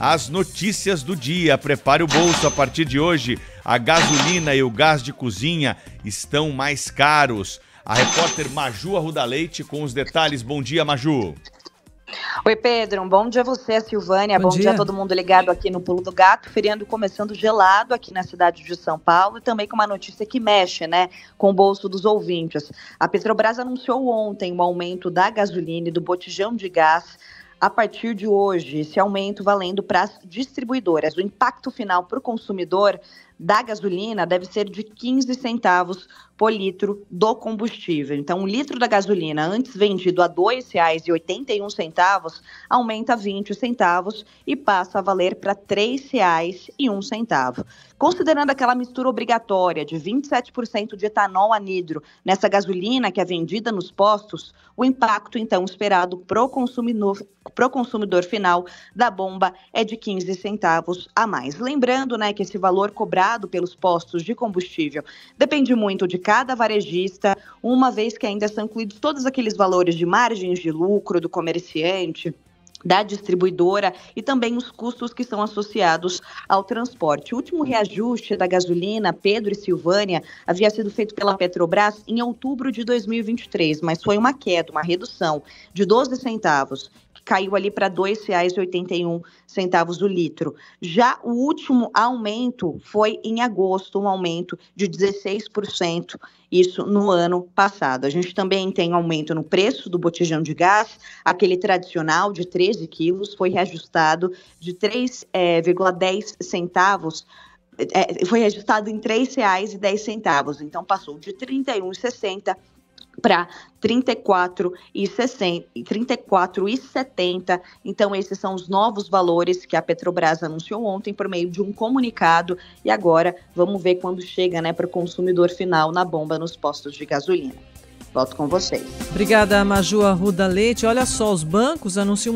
as notícias do dia. Prepare o bolso a partir de hoje. A gasolina e o gás de cozinha estão mais caros. A repórter Maju Arruda Leite com os detalhes. Bom dia, Maju. Oi, Pedro. Um bom dia a você, Silvânia. Bom, bom dia. dia. a todo mundo ligado aqui no Pulo do Gato. Feriado começando gelado aqui na cidade de São Paulo e também com uma notícia que mexe, né, com o bolso dos ouvintes. A Petrobras anunciou ontem o um aumento da gasolina e do botijão de gás a partir de hoje, esse aumento valendo para as distribuidoras. O impacto final para o consumidor da gasolina deve ser de 15 centavos por litro do combustível. Então, um litro da gasolina antes vendido a R$ 2,81 aumenta 20 centavos e passa a valer para R$ 3,01. Considerando aquela mistura obrigatória de 27% de etanol anidro nessa gasolina que é vendida nos postos, o impacto então esperado para o consumidor, pro consumidor final da bomba é de 15 centavos a mais. Lembrando né, que esse valor cobrado cobrado pelos postos de combustível depende muito de cada varejista, uma vez que ainda são incluídos todos aqueles valores de margens de lucro do comerciante da distribuidora e também os custos que são associados ao transporte. O último reajuste da gasolina, Pedro e Silvânia, havia sido feito pela Petrobras em outubro de 2023, mas foi uma queda, uma redução de 12 centavos que caiu ali para R$ 2,81 o litro. Já o último aumento foi em agosto, um aumento de 16%, isso no ano passado. A gente também tem aumento no preço do botijão de gás, aquele tradicional de 13 quilos foi reajustado de 3,10 é, eh, centavos eh, eh, foi registrado em R$ 3,10. Então, passou de R$ 31,60 para 34 e 60, 34 e 70. Então esses são os novos valores que a Petrobras anunciou ontem por meio de um comunicado e agora vamos ver quando chega, né, para o consumidor final na bomba nos postos de gasolina. Volto com vocês. Obrigada, Maju Arruda Leite. Olha só, os bancos anunciam